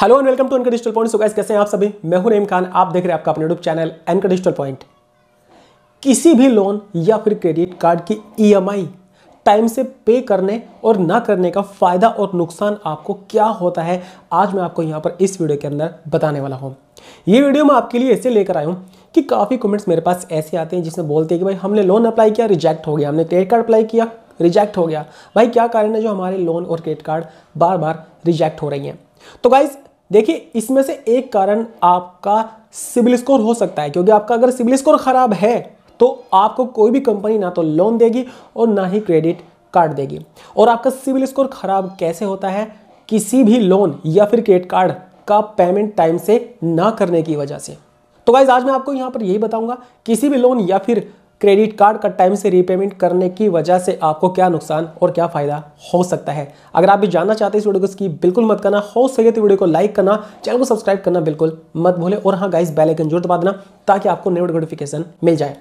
hello and welcome to Anchor Digital Point so guys कैसे हैं आप सभी मैं हूं रेम खान आप देख रहे हैं आपका अपने YouTube channel Anchor Digital Point किसी भी लोन या फिर क्रेडिट कार्ड की ईएमआई e टाइम से पे करने और ना करने का फ़ायदा और नुकसान आपको क्या होता है आज मैं आपको यहाँ पर इस वीडियो के अंदर बताने वाला हूँ ये वीडियो मैं आपके लिए ऐसे लेकर आया हूँ कि काफ़ी कमेंट्स मेरे पास ऐसे आते हैं जिसमें बोलते हैं कि भाई हमने लोन अप्लाई किया रिजेक्ट हो गया हमने क्रेडिट कार्ड अप्लाई किया रिजेक्ट हो गया भाई क्या कारण है जो हमारे लोन और क्रेडिट कार्ड बार बार रिजेक्ट हो रही हैं तो गाइज देखिए इसमें से एक कारण आपका सिविल स्कोर हो सकता है क्योंकि आपका अगर सिविल स्कोर खराब है तो आपको कोई भी कंपनी ना तो लोन देगी और ना ही क्रेडिट कार्ड देगी और आपका सिविल स्कोर खराब कैसे होता है किसी भी लोन या फिर क्रेडिट कार्ड का पेमेंट टाइम से ना करने की वजह से तो गाइज आज मैं आपको यहां पर यही बताऊंगा किसी भी लोन या फिर क्रेडिट कार्ड का टाइम से रीपेमेंट करने की वजह से आपको क्या नुकसान और क्या फ़ायदा हो सकता है अगर आप भी जानना चाहते हैं इस वीडियो को इसकी बिल्कुल मत करना हो सके तो वीडियो को लाइक करना चैनल को सब्सक्राइब करना बिल्कुल मत भूलें और हाँ गाइस बेल आइकन जरूर दबा देना ताकि आपको नोटिफिकेशन मिल जाए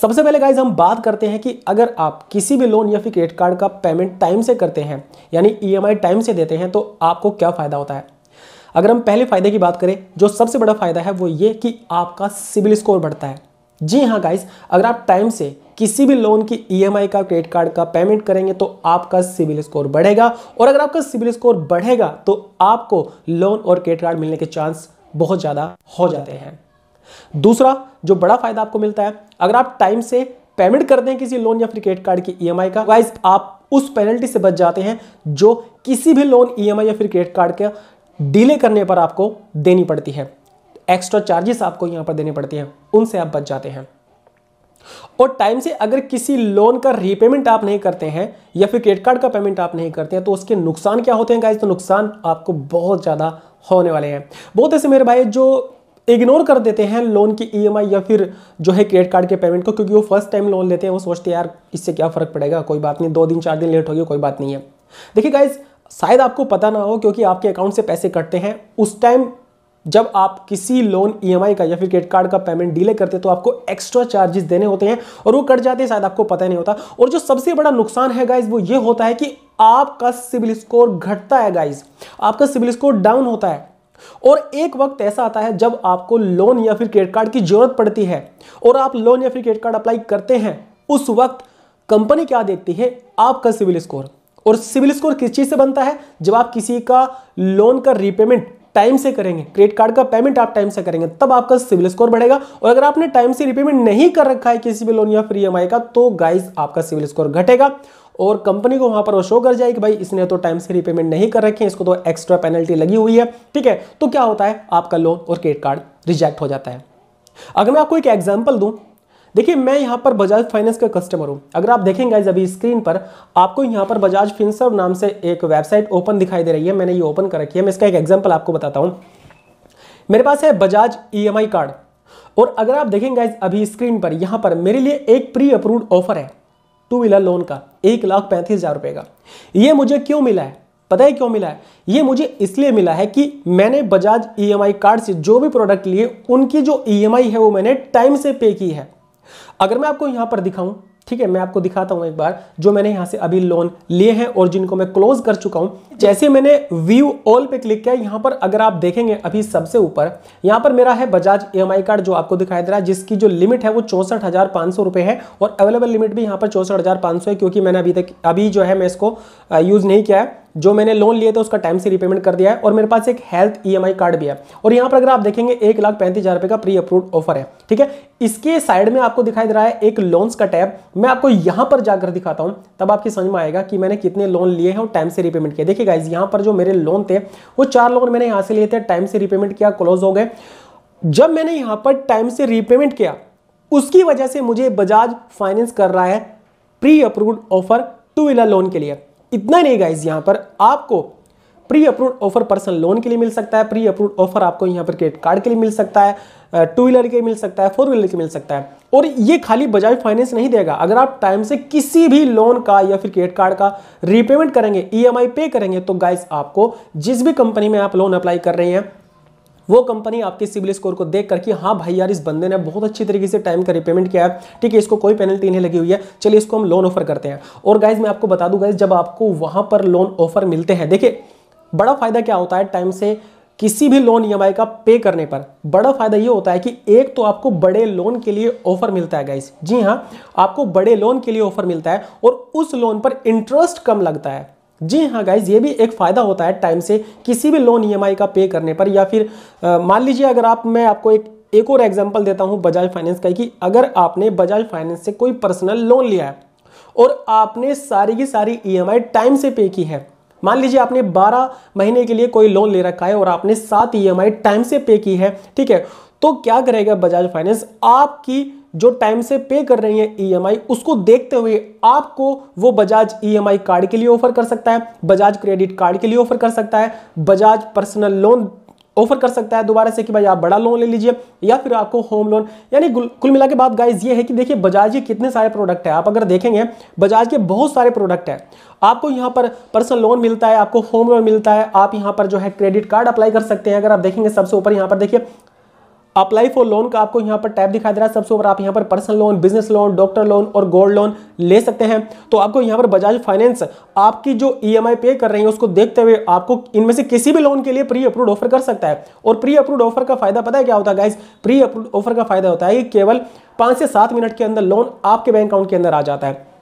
सबसे पहले गाइज हम बात करते हैं कि अगर आप किसी भी लोन या फिर क्रेडिट कार्ड का पेमेंट टाइम से करते हैं यानी ई e टाइम से देते हैं तो आपको क्या फ़ायदा होता है अगर हम पहले फ़ायदे की बात करें जो सबसे बड़ा फ़ायदा है वो ये कि आपका सिबिल स्कोर बढ़ता है जी हाँ गाइस अगर आप टाइम से किसी भी लोन की ईएमआई e का क्रेडिट कार्ड का पेमेंट करेंगे तो आपका सिविल स्कोर बढ़ेगा और अगर आपका सिविल स्कोर बढ़ेगा तो आपको लोन और क्रेडिट कार्ड मिलने के चांस बहुत ज़्यादा हो जाते हैं दूसरा जो बड़ा फायदा आपको मिलता है अगर आप टाइम से पेमेंट कर दें किसी लोन या फिर क्रेडिट कार्ड की ईएमआई e का गाइस आप उस पेनल्टी से बच जाते हैं जो किसी भी लोन ईएमआई e या फिर क्रेडिट कार्ड का डीले करने पर आपको देनी पड़ती है एक्स्ट्रा चार्जेस आपको यहाँ पर देने पड़ते हैं उनसे आप बच जाते हैं और टाइम से अगर किसी लोन का रीपेमेंट आप नहीं करते हैं या फिर क्रेडिट कार्ड का पेमेंट आप नहीं करते हैं तो उसके नुकसान क्या होते हैं गाइज तो नुकसान आपको बहुत ज़्यादा होने वाले हैं बहुत ऐसे मेरे भाई जो इग्नोर कर देते हैं लोन की ईएमआई e या फिर जो है क्रेडिट कार्ड के पेमेंट को क्योंकि वो फर्स्ट टाइम लोन लेते हैं वो सोचते हैं यार इससे क्या फ़र्क पड़ेगा कोई बात नहीं दो दिन चार दिन लेट होगी कोई बात नहीं है देखिए गाइज शायद आपको पता ना हो क्योंकि आपके अकाउंट से पैसे कटते हैं उस टाइम जब आप किसी लोन ईएमआई e का या फिर क्रेडिट कार्ड का पेमेंट डिले करते हैं तो आपको एक्स्ट्रा चार्जेस देने होते हैं और वो कट जाते हैं शायद आपको पता नहीं होता और जो सबसे बड़ा नुकसान है गाइज वो ये होता है कि आपका सिविल स्कोर घटता है गाइज आपका सिविल स्कोर डाउन होता है और एक वक्त ऐसा आता है जब आपको लोन या फिर क्रेडिट कार्ड की जरूरत पड़ती है और आप लोन या फिर क्रेडिट कार्ड अप्लाई करते हैं उस वक्त कंपनी क्या देखती है आपका सिविल स्कोर और सिविल स्कोर किस चीज से बनता है जब आप किसी का लोन का रिपेमेंट टाइम से करेंगे क्रेडिट कार्ड का पेमेंट आप टाइम से करेंगे तब आपका सिविल स्कोर बढ़ेगा और अगर आपने टाइम से रिपेमेंट नहीं कर रखा है किसी भी लोन या फ्री एम का तो गाइज आपका सिविल स्कोर घटेगा और कंपनी को वहां पर वो शो कर जाएगी भाई इसने तो टाइम से रिपेमेंट नहीं कर रखी है इसको तो एक्स्ट्रा पेनल्टी लगी हुई है ठीक है तो क्या होता है आपका लोन और क्रेडिट कार्ड रिजेक्ट हो जाता है अगर मैं आपको एक एग्जाम्पल दू देखिए मैं यहाँ पर बजाज फाइनेंस का कस्टमर हूँ अगर आप देखेंगे अभी स्क्रीन पर आपको यहाँ पर बजाज फिंसर नाम से एक वेबसाइट ओपन दिखाई दे रही है मैंने ये ओपन कर रखी है मैं इसका एक एग्जाम्पल आपको बताता हूँ मेरे पास है बजाज ई कार्ड और अगर आप देखेंगे अभी स्क्रीन पर यहाँ पर मेरे लिए एक प्री अप्रूव ऑफर है टू व्हीलर लोन का एक लाख पैंतीस हज़ार रुपये का ये मुझे क्यों मिला है पता है क्यों मिला है ये मुझे इसलिए मिला है कि मैंने बजाज ई कार्ड से जो भी प्रोडक्ट लिए उनकी जो ई e है वो मैंने टाइम से पे की है अगर मैं आपको यहां पर दिखाऊं ठीक है मैं आपको दिखाता हूं एक बार जो मैंने यहां से अभी लोन लिए हैं और जिनको मैं क्लोज कर चुका हूं जैसे मैंने व्यू ऑल पे क्लिक किया यहां पर अगर आप देखेंगे अभी सबसे ऊपर यहां पर मेरा है बजाज ई कार्ड जो आपको दिखाई दे रहा है जिसकी जो लिमिट है वो चौसठ हज़ार पांच सौ रुपए है और अवेलेबल लिमिट भी यहां पर चौसठ हज़ार पांच सौ है क्योंकि मैंने अभी तक अभी जो है मैं इसको यूज़ नहीं किया है जो मैंने लोन लिए थे उसका टाइम से रिपेमेंट कर दिया है और मेरे पास एक हेल्थ ई कार्ड भी है और यहाँ पर अगर आप देखेंगे एक लाख पैंतीस हज़ार रुपये का प्री अप्रूव ऑफर है ठीक है इसके साइड में आपको दिखाई दे रहा है एक लोन्स का टैब मैं आपको यहाँ पर जाकर दिखाता हूँ तब आपकी समझ में आएगा कि मैंने कितने लोन लिए हैं और टाइम से रिपेमेंट किया देखिए इस यहाँ पर जो मेरे लोन थे वो चार लोन मैंने यहाँ से लिए थे टाइम से रिपेमेंट किया क्लोज हो गए जब मैंने यहाँ पर टाइम से रिपेमेंट किया उसकी वजह से मुझे बजाज फाइनेंस कर रहा है pre approve offer two wheeler loan के लिए इतना नहीं गाइज यहाँ पर आपको pre approved offer personal loan के लिए मिल सकता है प्री अप्रूव्ड ऑफर आपको यहाँ पर क्रेडिट कार्ड के लिए मिल सकता है टू व्हीलर के मिल सकता है फोर व्हीलर के मिल सकता है और ये खाली बजाज फाइनेंस नहीं देगा अगर आप टाइम से किसी भी लोन का या फिर क्रेडिट कार्ड का रीपेमेंट करेंगे ईएमआई e पे करेंगे तो गाइस आपको जिस भी कंपनी में आप लोन अप्लाई कर रहे हैं वो कंपनी आपके सिविल स्कोर को देख करके हाँ भाई यार इस बंदे ने बहुत अच्छी तरीके से टाइम का रिपेमेंट किया है ठीक है इसको कोई पेनल्टी नहीं लगी हुई है चलिए इसको हम लोन ऑफर करते हैं और गाइज मैं आपको बता दूँ गाइज जब आपको वहाँ पर लोन ऑफर मिलते हैं देखिए बड़ा फायदा क्या होता है टाइम से किसी भी लोन ई e का पे करने पर बड़ा फायदा ये होता है कि एक तो आपको बड़े लोन के लिए ऑफर मिलता है गाइस जी हाँ आपको बड़े लोन के लिए ऑफर मिलता है और उस लोन पर इंटरेस्ट कम लगता है जी हाँ गाइज ये भी एक फ़ायदा होता है टाइम से किसी भी लोन ई e का पे करने पर या फिर मान लीजिए अगर आप मैं आपको एक एक और एग्जाम्पल देता हूँ बजाज फाइनेंस का कि अगर आपने बजाज फाइनेंस से कोई पर्सनल लोन लिया है और आपने सारी की सारी ई e टाइम से पे की है मान लीजिए आपने 12 महीने के लिए कोई लोन ले रखा है और आपने सात ई e टाइम से पे की है ठीक है तो क्या करेगा बजाज फाइनेंस आपकी जो टाइम से पे कर रही है ईएमआई e उसको देखते हुए आपको वो बजाज ईएमआई कार्ड के लिए ऑफर कर सकता है बजाज क्रेडिट कार्ड के लिए ऑफर कर सकता है बजाज पर्सनल लोन ऑफर कर सकता है दोबारा से कि भाई आप बड़ा लोन ले लीजिए या फिर आपको होम लोन यानी कुल मिला के बाद गाइज ये है कि देखिए बजाज के कितने सारे प्रोडक्ट है आप अगर देखेंगे बजाज के बहुत सारे प्रोडक्ट है आपको यहाँ पर पर्सनल लोन मिलता है आपको होम लोन मिलता है आप यहाँ पर जो है क्रेडिट कार्ड अप्लाई कर सकते हैं अगर आप देखेंगे सबसे ऊपर यहाँ पर देखिए अप्लाई फॉर लोन का आपको यहाँ पर टैब दिखाई दे रहा है सबसे ऊपर आप यहाँ पर personal loan business loan doctor loan और गोल्ड लोन ले सकते हैं तो आपको यहाँ पर बजाज फाइनेंस आपकी जो ई e पे कर रही है उसको देखते हुए आपको इनमें से किसी भी लोन के लिए प्री अप्रूव ऑफर कर सकता है और प्री अप्रूव ऑफर का फायदा पता है क्या होता है गाइज प्री अप्रूव ऑफर का फायदा होता है कि केवल पाँच से सात मिनट के अंदर लोन आपके बैंक अकाउंट के अंदर आ जाता है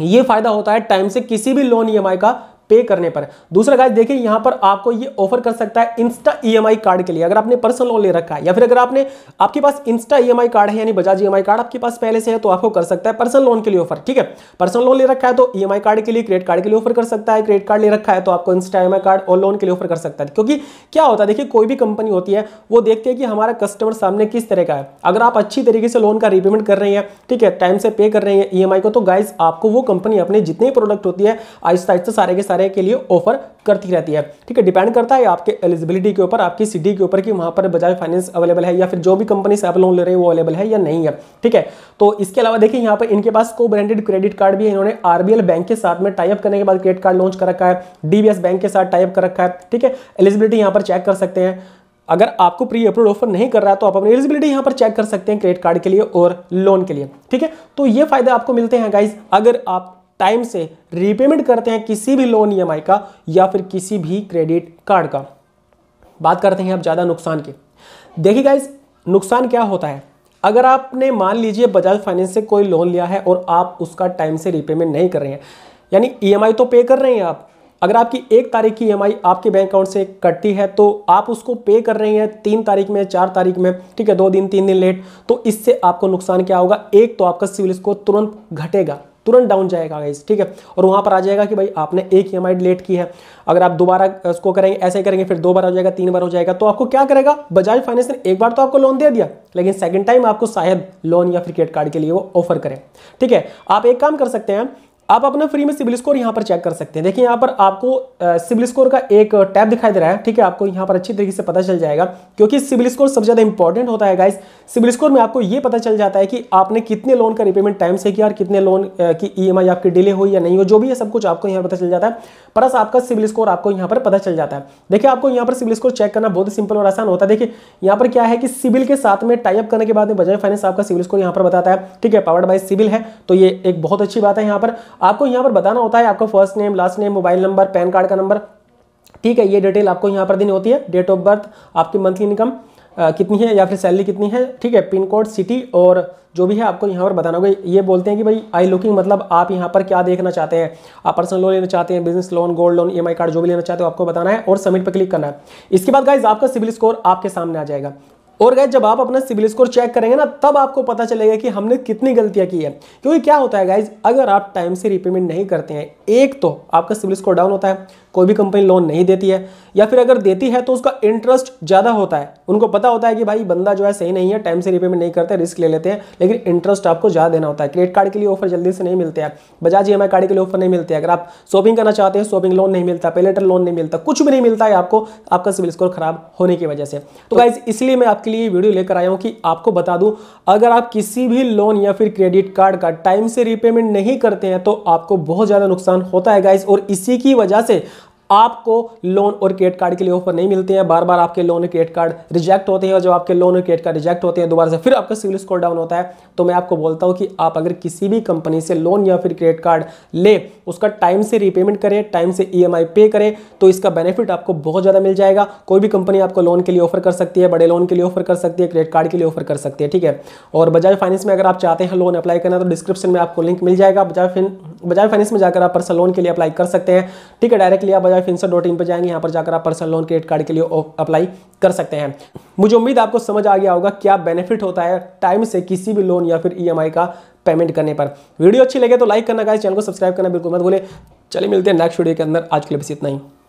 ये फायदा होता है टाइम से किसी भी लोन ई e का पे करने पर दूसरा गाइस देखिए यहां पर आपको ये ऑफर कर सकता है इंस्टा ईएमआई कार्ड के लिए अगर आपने पर्सनल लोन ले रखा है या फिर अगर आपने आपके पास इंस्टा ईएमआई कार्ड है यानी बजाज ईएमआई कार्ड आपके पास पहले से है तो आपको कर सकता है पर्सनल लोन के लिए ऑफर ठीक है पर्सनल लोन ले रखा है तो ईएमआई e कार्ड के लिए क्रेडिट कार्ड के लिए ऑफर कर सकता है क्रेडिट कार्ड ले रखा है तो आपको इंस्टा ई कार्ड और लोन के लिए ऑफर कर सकता है क्योंकि क्या होता है देखिए कोई भी कंपनी होती है वो देखते हैं कि हमारा कस्टमर सामने किस तरह का है अगर आप अच्छी तरीके से लोन का रिपेमेंट कर रहे हैं ठीक है टाइम से पे कर रहे हैं ई e को तो गाइज आपको वो कंपनी अपने जितने प्रोडक्ट होती है आहिस्ता आहिस्ता सारे के सारे सारे के लिए ऑफर करती रहती है ठीक है डिपेंड करता है आपके एलिजिबिलिटी के ऊपर आपकी सिटी के ऊपर कि वहाँ पर बजाज फाइनेंस अवेलेबल है या फिर जो भी कंपनी से आप लोन ले रहे हैं वो अवेलेबल है या नहीं है ठीक है तो इसके अलावा देखिए यहाँ पर इनके पास को ब्रांडेड क्रेडिट कार्ड भी है इन्होंने आरबीएल बैंक के साथ में टाइप करने के बाद क्रेडिट कार्ड लॉन्च कर रखा है डीबीएस बैंक के साथ टाइप कर रखा है ठीक है एलिजिबिलिटी यहाँ पर चेक कर सकते हैं अगर आपको प्री अप्रूव ऑफर नहीं कर रहा है तो आप अपनी एलिजिबिलिटी यहां पर चेक कर सकते हैं क्रेडिट कार्ड के लिए और लोन के लिए ठीक है तो ये फायदे आपको मिलते हैं गाइज अगर आप टाइम से रीपेमेंट करते हैं किसी भी लोन ई e का या फिर किसी भी क्रेडिट कार्ड का बात करते हैं अब ज़्यादा नुकसान की देखिए गाइज नुकसान क्या होता है अगर आपने मान लीजिए बजाज फाइनेंस से कोई लोन लिया है और आप उसका टाइम से रीपेमेंट नहीं कर रहे हैं यानी ई e तो पे कर रहे हैं आप अगर आपकी एक तारीख की ई e आपके बैंक अकाउंट से कटती है तो आप उसको पे कर रहे हैं तीन तारीख में चार तारीख में ठीक है दो दिन तीन दिन लेट तो इससे आपको नुकसान क्या होगा एक तो आपका सिविल स्कोर तुरंत घटेगा तुरंत डाउन जाएगा गाइज ठीक है और वहां पर आ जाएगा कि भाई आपने एक ई लेट की है अगर आप दोबारा उसको करेंगे ऐसे करेंगे फिर दो बार हो जाएगा तीन बार हो जाएगा तो आपको क्या करेगा बजाज फाइनेंस ने एक बार तो आपको लोन दे दिया लेकिन सेकंड टाइम आपको शायद लोन या फिर क्रेडिट कार्ड के लिए वो ऑफर करें ठीक है आप एक काम कर सकते हैं आप अपना फ्री में सिविल स्कोर यहाँ पर चेक कर सकते हैं देखिए यहाँ पर आपको सिविल स्कोर का एक टैब दिखाई दे रहा है ठीक है आपको यहाँ पर अच्छी तरीके से पता चल जाएगा क्योंकि सिविल स्कोर सबसे ज़्यादा इंपॉर्टेंट होता है गाइस सिविल स्कोर में आपको ये पता चल जाता है कि आपने कितने लोन का रिपेमेंट टाइम से किया और कितने लोन की ई आपकी डिले हुई या नहीं हो जो भी है सब कुछ आपको यहाँ पता चल जाता है प्लस आपका सिविल स्कोर आपको यहाँ पर पता चल जाता है देखिए आपको यहाँ पर सिविल स्कोर चेक करना बहुत सिंपल और आसान होता है देखिए यहाँ पर क्या है कि सिविल के साथ में टाइप करने के बाद में बजाय फाइनेंस आपका सिविल स्कोर यहाँ पर बताता है ठीक है पावर्ड बाय सिविल है तो ये एक बहुत अच्छी बात है यहाँ पर आपको यहाँ पर बताना होता है आपको first name last name mobile number PAN card का नंबर ठीक है ये डिटेल आपको यहाँ पर देनी होती है डेट ऑफ बर्थ आपकी मंथली इनकम कितनी है या फिर सैलरी कितनी है ठीक है पिन कोड सिटी और जो भी है आपको यहाँ पर बताना होगा ये बोलते हैं कि भाई आई लुकिंग मतलब आप यहाँ पर क्या देखना चाहते हैं आप पर्सनल लोन लेना चाहते हैं business loan gold loan EMI card जो भी लेना चाहते हो आपको बताना है और सबमिट पर क्लिक करना है इसके बाद गाइज आपका सिविल स्कोर आपके सामने आ जाएगा और गैस जब आप अपना सिविल स्कोर चेक करेंगे ना तब आपको पता चलेगा कि हमने कितनी गलतियां की है क्योंकि क्या होता है गाइज अगर आप टाइम से रिपेमेंट नहीं करते हैं एक तो आपका सिविल स्कोर डाउन होता है कोई भी कंपनी लोन नहीं देती है या फिर अगर देती है तो उसका इंटरेस्ट ज़्यादा होता है उनको पता होता है कि भाई बंदा जो है सही नहीं है टाइम से रिपेमेंट नहीं करते रिस्क ले लेते हैं लेकिन इंटरेस्ट आपको ज़्यादा देना होता है क्रेडिट कार्ड के लिए ऑफर जल्दी से नहीं मिलते हैं बजाज ई कार्ड के लिए ऑफर नहीं मिलते अगर आप शॉपिंग करना चाहते हैं शॉपिंग लोन नहीं मिलता पेलेटर लोन नहीं मिलता कुछ भी नहीं मिलता है आपको आपका सिविल स्कोर खराब होने की वजह से तो गाइज तो इसलिए मैं आपके लिए वीडियो लेकर आया हूं कि आपको बता दूं अगर आप किसी भी लोन या फिर क्रेडिट कार्ड का टाइम से रिपेमेंट नहीं करते हैं तो आपको बहुत ज़्यादा नुकसान होता है गाइस और इसी की वजह से आपको लोन और क्रेडिट कार्ड के लिए ऑफर नहीं मिलते हैं बार बार आपके लोन और क्रेडिट कार्ड रिजेक्ट होते हैं और जब आपके लोन और क्रेडिट कार्ड रिजेक्ट होते हैं दोबारा से फिर आपका सिविल स्कोर डाउन होता है तो मैं आपको बोलता हूँ कि आप अगर किसी भी कंपनी से लोन या फिर क्रेडिट कार्ड ले उसका टाइम से रीपेमेंट करें टाइम से ई e पे करें तो इसका बेनिफिट आपको बहुत ज़्यादा मिल जाएगा कोई भी कंपनी आपको लोन के लिए ऑफर कर सकती है बड़े लोन के लिए ऑफर कर सकती है क्रेडिट कार्ड के लिए ऑफर कर सकती है ठीक है और बजाज फाइनेंस में अगर आप चाहते हैं लोन अप्लाई करना तो डिस्क्रिप्शन में आपको लिंक मिल जाएगा बजाज फिन बजाज फाइनेंस में जाकर आप पर्सनल लोन के लिए अप्लाई कर सकते हैं ठीक है डायरेक्टली आप बजाज फिंसर डॉट इन पर जाएंगे यहाँ पर जाकर आप पर्सनल लोन क्रेडिट कार्ड के लिए अप्लाई कर सकते हैं मुझे उम्मीद आपको समझ आ गया होगा क्या बेनिफिट होता है टाइम से किसी भी लोन या फिर ई e का पेमेंट करने पर वीडियो अच्छी लगे तो लाइक करना चैनल को सब्सक्राइब करना बिल्कुल मत बोले चलिए मिलते हैं नेक्स्ट वीडियो के अंदर आज के लिए बस इतना ही